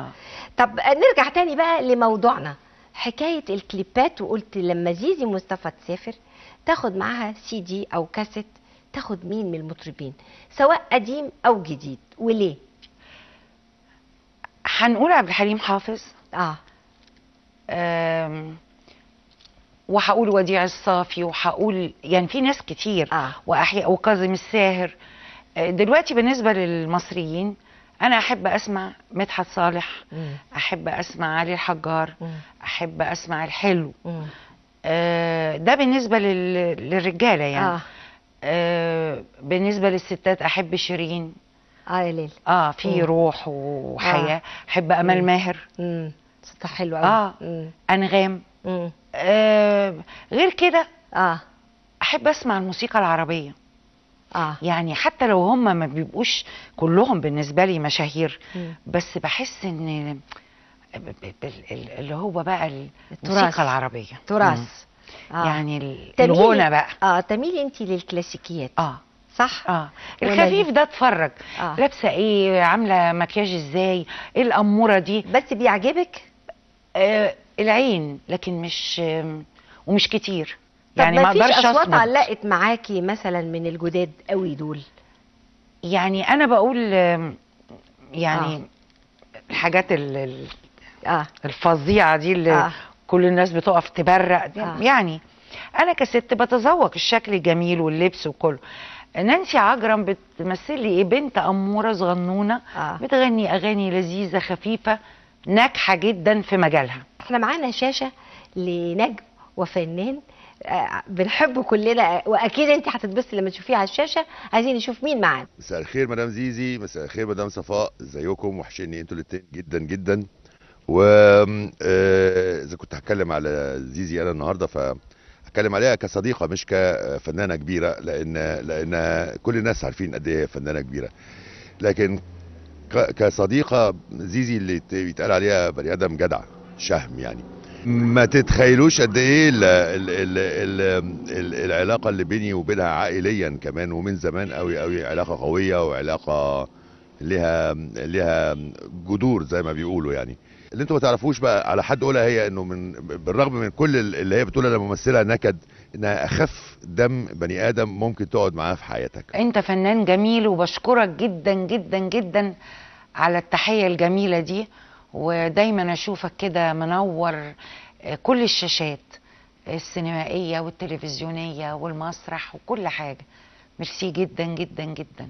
آه. طب نرجع تاني بقى لموضوعنا حكايه الكليبات وقلت لما زيزي مصطفى تسافر تاخد معاها سي دي او كاسيت تاخد مين من المطربين سواء قديم او جديد وليه هنقول عبد الحليم حافظ اه وهقول وديع الصافي وهقول يعني في ناس كتير آه. وأحياء وكاظم الساهر آه، دلوقتي بالنسبه للمصريين انا احب اسمع مدحت صالح احب اسمع علي الحجار احب اسمع الحلو آه ده بالنسبه لل... للرجاله يعني آه. آه بالنسبه للستات احب شيرين اه يا ليل اه في روح وحياه آه. احب امال ماهر امم حلوه حلو قوي اه مم. انغام مم. آه غير كده اه احب اسمع الموسيقى العربيه آه. يعني حتى لو هم ما بيبقوش كلهم بالنسبه لي مشاهير م. بس بحس ان اللي هو بقى الموسيقى العربيه تراث آه. يعني الغنى بقى اه تميلي انت للكلاسيكيات اه صح اه الخفيف ده اتفرج آه. لابسه ايه عامله مكياج ازاي ايه الاموره دي بس بيعجبك آه العين لكن مش آه ومش كتير يعني ما اقدرش اصوت اصوات علقت معاكي مثلا من الجداد قوي دول يعني انا بقول يعني آه. الحاجات ال آه. الفظيعه دي اللي آه. كل الناس بتقف تبرق آه. يعني انا كست بتذوق الشكل الجميل واللبس وكله نانسي عجرم بتمثل لي ايه بنت اموره صغنونه آه. بتغني اغاني لذيذه خفيفه ناجحه جدا في مجالها احنا معانا شاشه لنجم وفنان بنحبه كلنا واكيد انت هتتبسطي لما تشوفيه على الشاشه عايزين نشوف مين معانا مساء الخير مدام زيزي مساء الخير مدام صفاء ازيكم وحشني انتوا الاثنين جدا جدا و آه، اذا كنت هتكلم على زيزي انا النهارده ف اتكلم عليها كصديقه مش كفنانه كبيره لان لان كل الناس عارفين قد ايه فنانه كبيره لكن كصديقه زيزي اللي بيتقال عليها بني ادم جدع شهم يعني ما تتخيلوش قد ايه الـ الـ الـ الـ الـ العلاقه اللي بيني وبينها عائليا كمان ومن زمان قوي قوي علاقه قويه وعلاقه لها لها جذور زي ما بيقولوا يعني اللي انتوا ما تعرفوش بقى على حد قولها هي انه من بالرغم من كل اللي هي بتقولها ممثله نكد انها اخف دم بني ادم ممكن تقعد معاه في حياتك انت فنان جميل وبشكرك جدا جدا جدا على التحيه الجميله دي ودايما اشوفك كده منور آه، كل الشاشات السينمائيه والتلفزيونيه والمسرح وكل حاجه ميرسي جدا جدا جدا